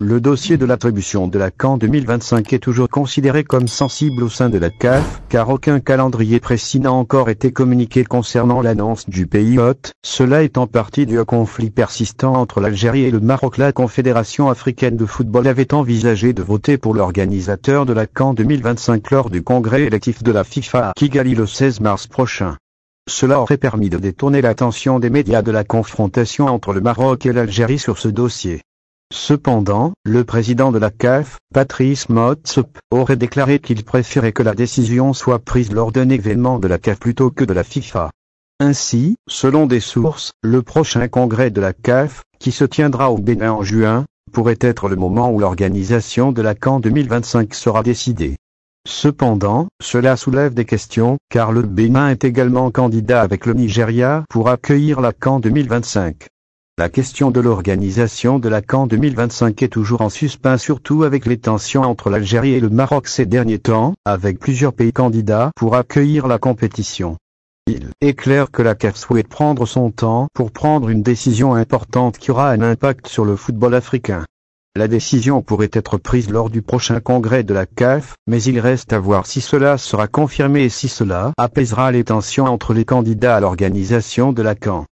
Le dossier de l'attribution de la CAN 2025 est toujours considéré comme sensible au sein de la CAF, car aucun calendrier précis n'a encore été communiqué concernant l'annonce du pays hôte. Cela est en partie dû au conflit persistant entre l'Algérie et le Maroc. La Confédération africaine de football avait envisagé de voter pour l'organisateur de la CAN 2025 lors du congrès électif de la FIFA à Kigali le 16 mars prochain. Cela aurait permis de détourner l'attention des médias de la confrontation entre le Maroc et l'Algérie sur ce dossier. Cependant, le président de la CAF, Patrice Motsup, aurait déclaré qu'il préférait que la décision soit prise lors d'un événement de la CAF plutôt que de la FIFA. Ainsi, selon des sources, le prochain congrès de la CAF, qui se tiendra au Bénin en juin, pourrait être le moment où l'organisation de la CAN 2025 sera décidée. Cependant, cela soulève des questions, car le Bénin est également candidat avec le Nigeria pour accueillir la CAN 2025. La question de l'organisation de la CAN 2025 est toujours en suspens surtout avec les tensions entre l'Algérie et le Maroc ces derniers temps, avec plusieurs pays candidats pour accueillir la compétition. Il est clair que la CAF souhaite prendre son temps pour prendre une décision importante qui aura un impact sur le football africain. La décision pourrait être prise lors du prochain congrès de la CAF, mais il reste à voir si cela sera confirmé et si cela apaisera les tensions entre les candidats à l'organisation de la CAN.